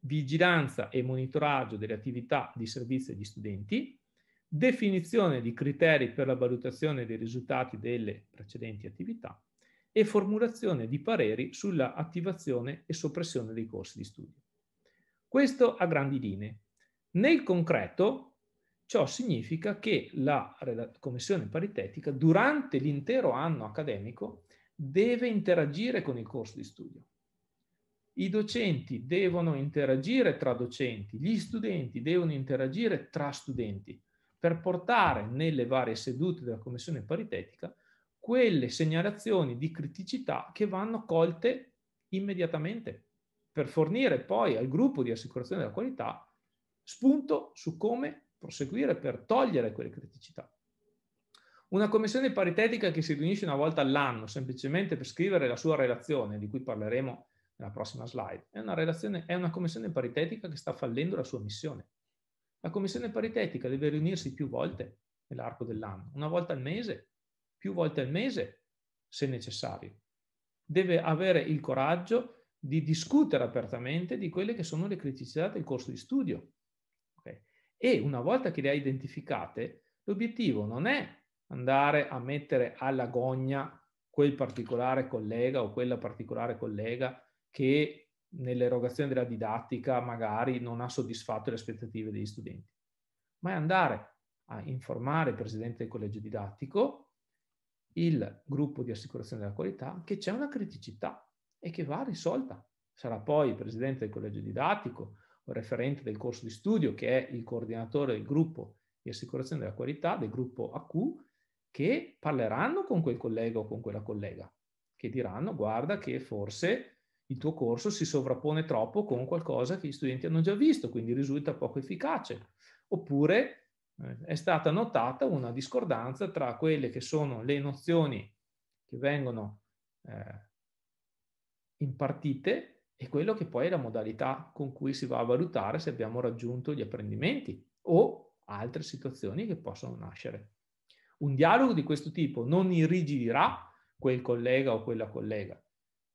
[SPEAKER 1] vigilanza e monitoraggio delle attività di servizio agli studenti, definizione di criteri per la valutazione dei risultati delle precedenti attività e formulazione di pareri sulla attivazione e soppressione dei corsi di studio. Questo a grandi linee. Nel concreto, ciò significa che la commissione paritetica durante l'intero anno accademico deve interagire con il corso di studio i docenti devono interagire tra docenti, gli studenti devono interagire tra studenti per portare nelle varie sedute della commissione paritetica quelle segnalazioni di criticità che vanno colte immediatamente per fornire poi al gruppo di assicurazione della qualità spunto su come proseguire per togliere quelle criticità. Una commissione paritetica che si riunisce una volta all'anno semplicemente per scrivere la sua relazione, di cui parleremo nella prossima slide, è una, relazione, è una commissione paritetica che sta fallendo la sua missione. La commissione paritetica deve riunirsi più volte nell'arco dell'anno, una volta al mese, più volte al mese se necessario. Deve avere il coraggio di discutere apertamente di quelle che sono le criticità del corso di studio. Okay? E una volta che le ha identificate, l'obiettivo non è andare a mettere alla gogna quel particolare collega o quella particolare collega che nell'erogazione della didattica magari non ha soddisfatto le aspettative degli studenti, ma è andare a informare il presidente del collegio didattico, il gruppo di assicurazione della qualità, che c'è una criticità e che va risolta. Sarà poi il presidente del collegio didattico o il referente del corso di studio, che è il coordinatore del gruppo di assicurazione della qualità, del gruppo AQ, che parleranno con quel collega o con quella collega, che diranno guarda che forse il tuo corso si sovrappone troppo con qualcosa che gli studenti hanno già visto, quindi risulta poco efficace. Oppure eh, è stata notata una discordanza tra quelle che sono le nozioni che vengono eh, impartite e quello che poi è la modalità con cui si va a valutare se abbiamo raggiunto gli apprendimenti o altre situazioni che possono nascere. Un dialogo di questo tipo non irrigidirà quel collega o quella collega,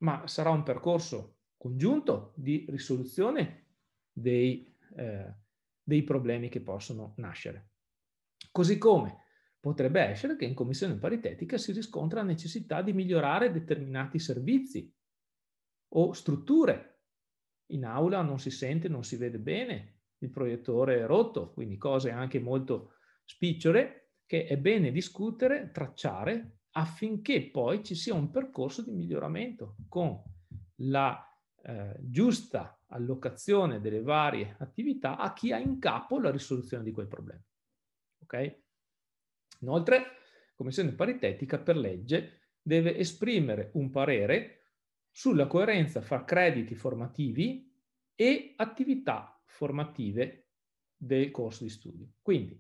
[SPEAKER 1] ma sarà un percorso congiunto di risoluzione dei, eh, dei problemi che possono nascere. Così come potrebbe essere che in commissione paritetica si riscontra la necessità di migliorare determinati servizi o strutture. In aula non si sente, non si vede bene, il proiettore è rotto, quindi cose anche molto spicciole che è bene discutere, tracciare affinché poi ci sia un percorso di miglioramento con la eh, giusta allocazione delle varie attività a chi ha in capo la risoluzione di quel problema. Okay? Inoltre, la Commissione paritetica per legge deve esprimere un parere sulla coerenza fra crediti formativi e attività formative del corso di studio. Quindi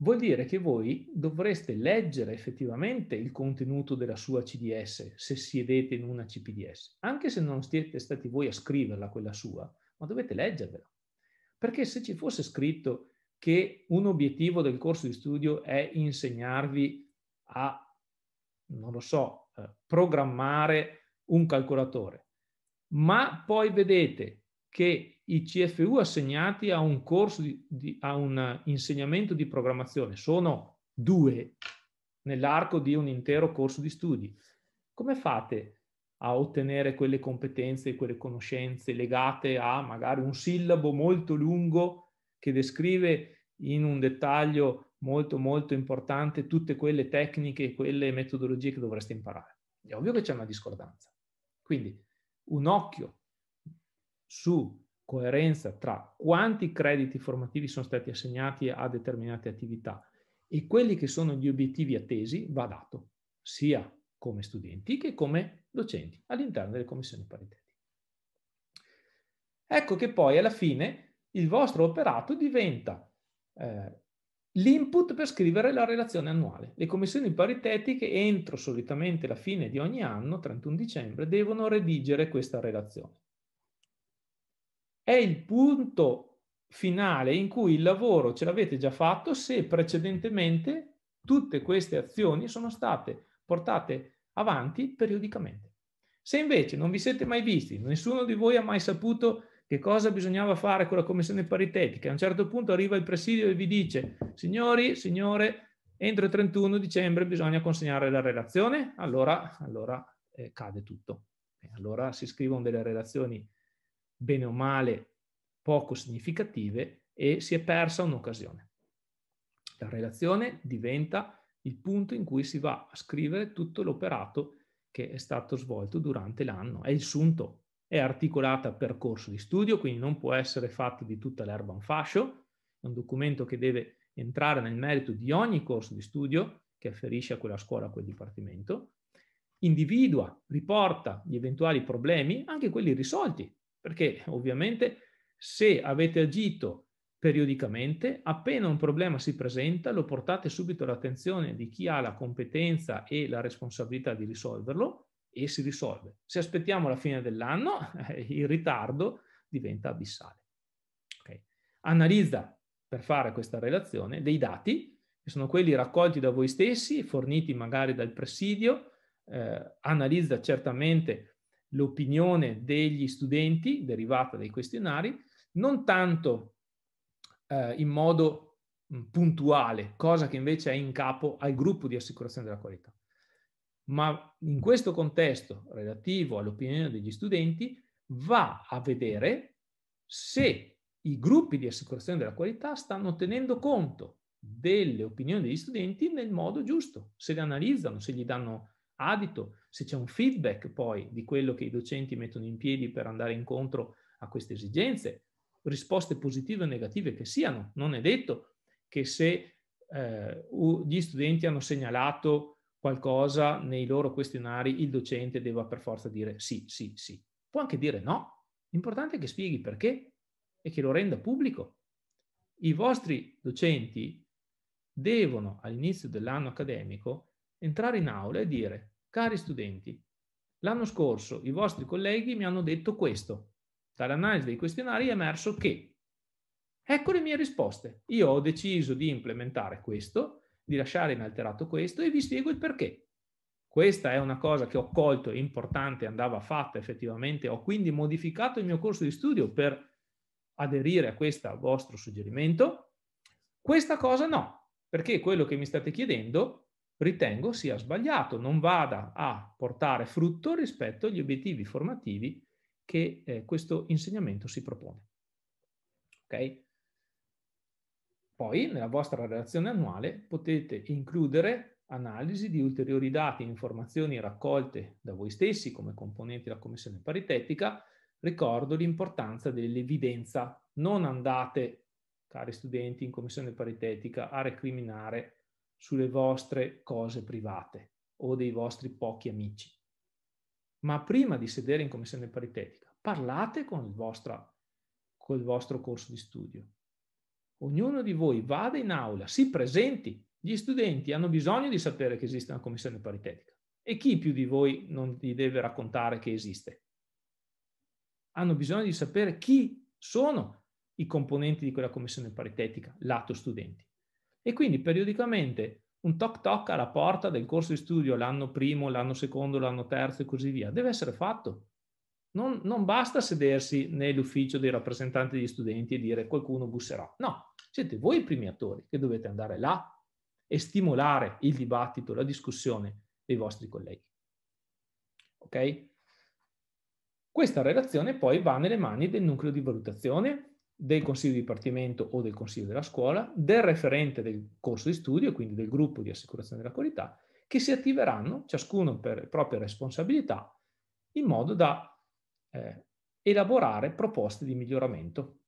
[SPEAKER 1] vuol dire che voi dovreste leggere effettivamente il contenuto della sua CDS se siedete in una CPDS, anche se non siete stati voi a scriverla quella sua, ma dovete leggervela. Perché se ci fosse scritto che un obiettivo del corso di studio è insegnarvi a, non lo so, eh, programmare un calcolatore, ma poi vedete che i CFU assegnati a un corso di, di, a un insegnamento di programmazione sono due nell'arco di un intero corso di studi. Come fate a ottenere quelle competenze, quelle conoscenze legate a magari un sillabo molto lungo che descrive in un dettaglio molto molto importante tutte quelle tecniche e quelle metodologie che dovreste imparare. È ovvio che c'è una discordanza. Quindi un occhio su coerenza tra quanti crediti formativi sono stati assegnati a determinate attività e quelli che sono gli obiettivi attesi va dato, sia come studenti che come docenti all'interno delle commissioni paritetiche. Ecco che poi alla fine il vostro operato diventa eh, l'input per scrivere la relazione annuale. Le commissioni paritetiche entro solitamente la fine di ogni anno, 31 dicembre, devono redigere questa relazione è il punto finale in cui il lavoro ce l'avete già fatto se precedentemente tutte queste azioni sono state portate avanti periodicamente. Se invece non vi siete mai visti, nessuno di voi ha mai saputo che cosa bisognava fare con la commissione paritetica, a un certo punto arriva il presidio e vi dice, signori, signore, entro il 31 dicembre bisogna consegnare la relazione, allora, allora eh, cade tutto. E allora si scrivono delle relazioni bene o male poco significative e si è persa un'occasione. La relazione diventa il punto in cui si va a scrivere tutto l'operato che è stato svolto durante l'anno, è il sunto, è articolata per corso di studio, quindi non può essere fatta di tutta l'erba un fascio, è un documento che deve entrare nel merito di ogni corso di studio che afferisce a quella scuola, a quel dipartimento, individua, riporta gli eventuali problemi, anche quelli risolti, perché ovviamente se avete agito periodicamente, appena un problema si presenta, lo portate subito all'attenzione di chi ha la competenza e la responsabilità di risolverlo e si risolve. Se aspettiamo la fine dell'anno, il ritardo diventa abissale. Okay. Analizza, per fare questa relazione, dei dati, che sono quelli raccolti da voi stessi, forniti magari dal presidio, eh, analizza certamente l'opinione degli studenti derivata dai questionari, non tanto eh, in modo mm, puntuale, cosa che invece è in capo al gruppo di assicurazione della qualità. Ma in questo contesto relativo all'opinione degli studenti va a vedere se i gruppi di assicurazione della qualità stanno tenendo conto delle opinioni degli studenti nel modo giusto, se le analizzano, se gli danno adito, se c'è un feedback poi di quello che i docenti mettono in piedi per andare incontro a queste esigenze, risposte positive o negative che siano. Non è detto che se eh, gli studenti hanno segnalato qualcosa nei loro questionari, il docente debba per forza dire sì, sì, sì. Può anche dire no. L'importante è che spieghi perché e che lo renda pubblico. I vostri docenti devono all'inizio dell'anno accademico entrare in aula e dire, cari studenti, l'anno scorso i vostri colleghi mi hanno detto questo. Dall'analisi dei questionari è emerso che. Ecco le mie risposte. Io ho deciso di implementare questo, di lasciare inalterato questo e vi spiego il perché. Questa è una cosa che ho colto, è importante, andava fatta effettivamente. Ho quindi modificato il mio corso di studio per aderire a questo vostro suggerimento. Questa cosa no, perché quello che mi state chiedendo ritengo sia sbagliato, non vada a portare frutto rispetto agli obiettivi formativi che eh, questo insegnamento si propone. Ok? Poi nella vostra relazione annuale potete includere analisi di ulteriori dati e informazioni raccolte da voi stessi come componenti della commissione paritetica. Ricordo l'importanza dell'evidenza. Non andate, cari studenti, in commissione paritetica a recriminare sulle vostre cose private o dei vostri pochi amici. Ma prima di sedere in commissione paritetica, parlate con il, vostro, con vostro corso di studio. Ognuno di voi vada in aula, si presenti. Gli studenti hanno bisogno di sapere che esiste una commissione paritetica. E chi più di voi non gli deve raccontare che esiste? Hanno bisogno di sapere chi sono i componenti di quella commissione paritetica, lato studenti. E quindi periodicamente un toc toc alla porta del corso di studio l'anno primo, l'anno secondo, l'anno terzo e così via, deve essere fatto. Non, non basta sedersi nell'ufficio dei rappresentanti degli studenti e dire qualcuno busserà. No, siete voi i primi attori che dovete andare là e stimolare il dibattito, la discussione dei vostri colleghi. Ok? Questa relazione poi va nelle mani del nucleo di valutazione del consiglio di dipartimento o del consiglio della scuola, del referente del corso di studio, quindi del gruppo di assicurazione della qualità, che si attiveranno ciascuno per propria responsabilità in modo da eh, elaborare proposte di miglioramento.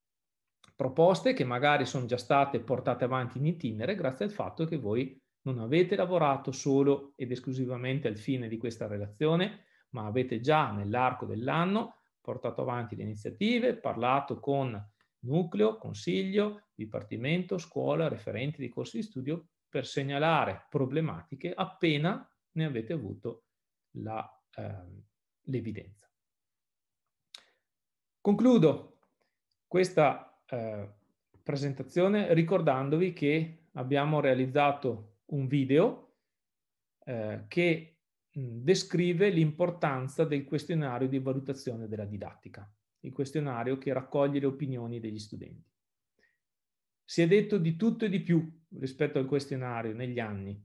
[SPEAKER 1] Proposte che magari sono già state portate avanti in itinere grazie al fatto che voi non avete lavorato solo ed esclusivamente al fine di questa relazione, ma avete già nell'arco dell'anno portato avanti le iniziative, parlato con nucleo, consiglio, dipartimento, scuola, referenti di corsi di studio per segnalare problematiche appena ne avete avuto ehm, l'evidenza. Eh, Concludo questa eh, presentazione ricordandovi che abbiamo realizzato un video eh, che descrive l'importanza del questionario di valutazione della didattica il questionario che raccoglie le opinioni degli studenti. Si è detto di tutto e di più rispetto al questionario negli anni,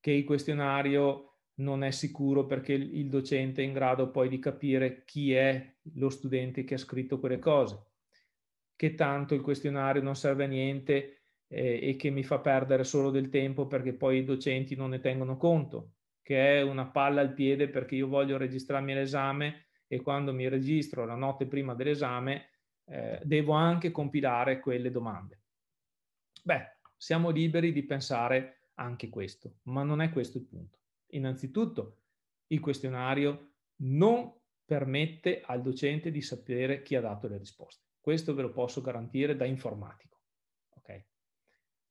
[SPEAKER 1] che il questionario non è sicuro perché il docente è in grado poi di capire chi è lo studente che ha scritto quelle cose, che tanto il questionario non serve a niente eh, e che mi fa perdere solo del tempo perché poi i docenti non ne tengono conto, che è una palla al piede perché io voglio registrarmi all'esame e quando mi registro la notte prima dell'esame eh, devo anche compilare quelle domande. Beh, siamo liberi di pensare anche questo, ma non è questo il punto. Innanzitutto, il questionario non permette al docente di sapere chi ha dato le risposte. Questo ve lo posso garantire da informatico. Okay?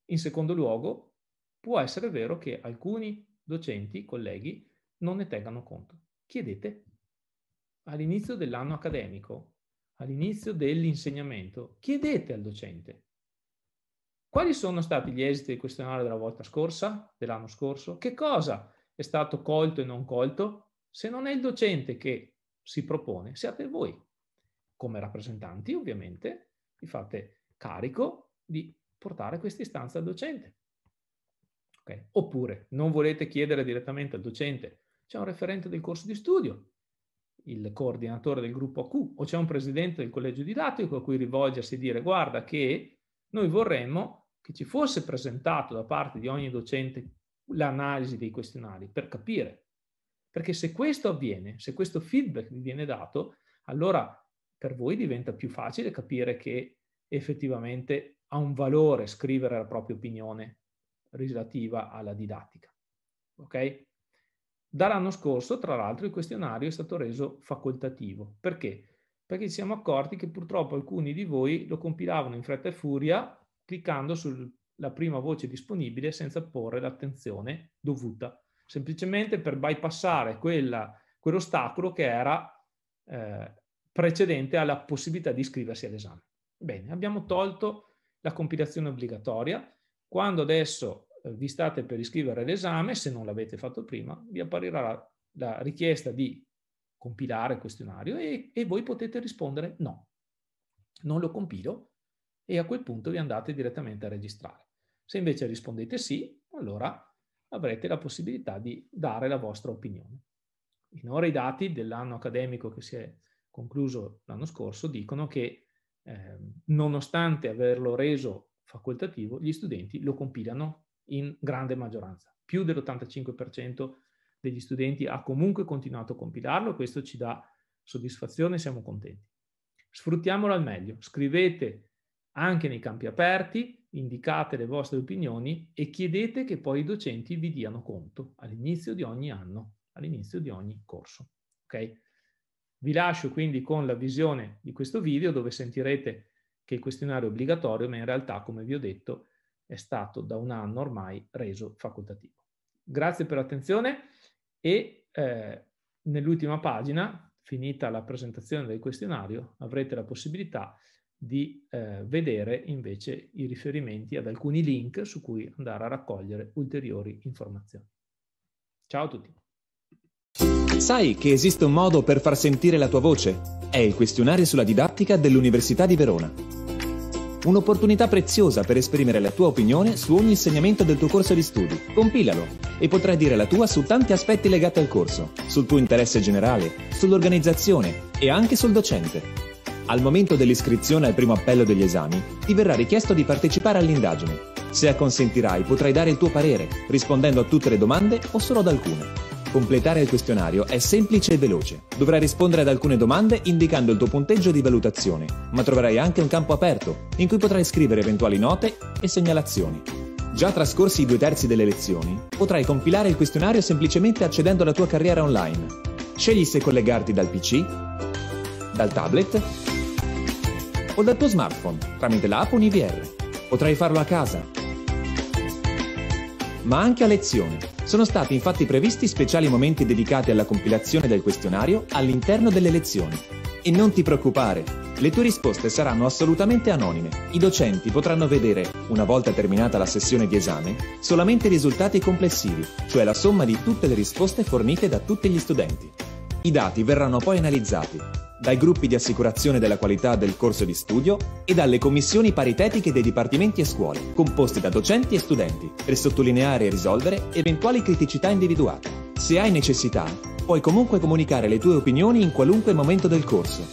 [SPEAKER 1] In secondo luogo, può essere vero che alcuni docenti, colleghi, non ne tengano conto. Chiedete all'inizio dell'anno accademico, all'inizio dell'insegnamento, chiedete al docente quali sono stati gli esiti del questionario della volta scorsa, dell'anno scorso, che cosa è stato colto e non colto. Se non è il docente che si propone, siate voi, come rappresentanti ovviamente, vi fate carico di portare questa istanza al docente. Okay. Oppure non volete chiedere direttamente al docente, c'è un referente del corso di studio il coordinatore del gruppo Q o c'è un presidente del collegio didattico a cui rivolgersi e dire guarda che noi vorremmo che ci fosse presentato da parte di ogni docente l'analisi dei questionari per capire. Perché se questo avviene, se questo feedback vi viene dato, allora per voi diventa più facile capire che effettivamente ha un valore scrivere la propria opinione relativa alla didattica. Ok? Dall'anno scorso, tra l'altro, il questionario è stato reso facoltativo. Perché? Perché ci siamo accorti che purtroppo alcuni di voi lo compilavano in fretta e furia cliccando sulla prima voce disponibile senza porre l'attenzione dovuta, semplicemente per bypassare quella, quell'ostacolo che era eh, precedente alla possibilità di iscriversi all'esame. Bene, abbiamo tolto la compilazione obbligatoria. Quando adesso vi state per iscrivere all'esame, se non l'avete fatto prima, vi apparirà la richiesta di compilare il questionario e, e voi potete rispondere no, non lo compilo e a quel punto vi andate direttamente a registrare. Se invece rispondete sì, allora avrete la possibilità di dare la vostra opinione. Finora i dati dell'anno accademico che si è concluso l'anno scorso dicono che eh, nonostante averlo reso facoltativo, gli studenti lo compilano in grande maggioranza. Più dell'85% degli studenti ha comunque continuato a compilarlo questo ci dà soddisfazione, siamo contenti. Sfruttiamolo al meglio, scrivete anche nei campi aperti, indicate le vostre opinioni e chiedete che poi i docenti vi diano conto all'inizio di ogni anno, all'inizio di ogni corso. Okay? Vi lascio quindi con la visione di questo video dove sentirete che il questionario è obbligatorio, ma in realtà, come vi ho detto, è stato da un anno ormai reso facoltativo. Grazie per l'attenzione e eh, nell'ultima pagina, finita la presentazione del questionario, avrete la possibilità di eh, vedere invece i riferimenti ad alcuni link su cui andare a raccogliere ulteriori informazioni. Ciao a tutti!
[SPEAKER 2] Sai che esiste un modo per far sentire la tua voce? È il questionario sulla didattica dell'Università di Verona. Un'opportunità preziosa per esprimere la tua opinione su ogni insegnamento del tuo corso di studi. Compilalo e potrai dire la tua su tanti aspetti legati al corso, sul tuo interesse generale, sull'organizzazione e anche sul docente. Al momento dell'iscrizione al primo appello degli esami, ti verrà richiesto di partecipare all'indagine. Se acconsentirai, potrai dare il tuo parere, rispondendo a tutte le domande o solo ad alcune. Completare il questionario è semplice e veloce. Dovrai rispondere ad alcune domande indicando il tuo punteggio di valutazione, ma troverai anche un campo aperto in cui potrai scrivere eventuali note e segnalazioni. Già trascorsi i due terzi delle lezioni, potrai compilare il questionario semplicemente accedendo alla tua carriera online. Scegli se collegarti dal PC, dal tablet o dal tuo smartphone tramite l'app Univr. Potrai farlo a casa, ma anche a lezione sono stati infatti previsti speciali momenti dedicati alla compilazione del questionario all'interno delle lezioni. E non ti preoccupare, le tue risposte saranno assolutamente anonime. I docenti potranno vedere, una volta terminata la sessione di esame, solamente i risultati complessivi, cioè la somma di tutte le risposte fornite da tutti gli studenti. I dati verranno poi analizzati dai gruppi di assicurazione della qualità del corso di studio e dalle commissioni paritetiche dei dipartimenti e scuole, composte da docenti e studenti, per sottolineare e risolvere eventuali criticità individuate. Se hai necessità, puoi comunque comunicare le tue opinioni in qualunque momento del corso,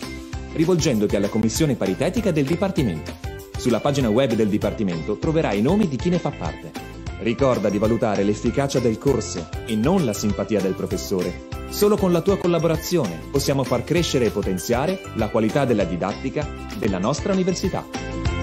[SPEAKER 2] rivolgendoti alla commissione paritetica del dipartimento. Sulla pagina web del dipartimento troverai i nomi di chi ne fa parte. Ricorda di valutare l'efficacia del corso e non la simpatia del professore. Solo con la tua collaborazione possiamo far crescere e potenziare la qualità della didattica della nostra università.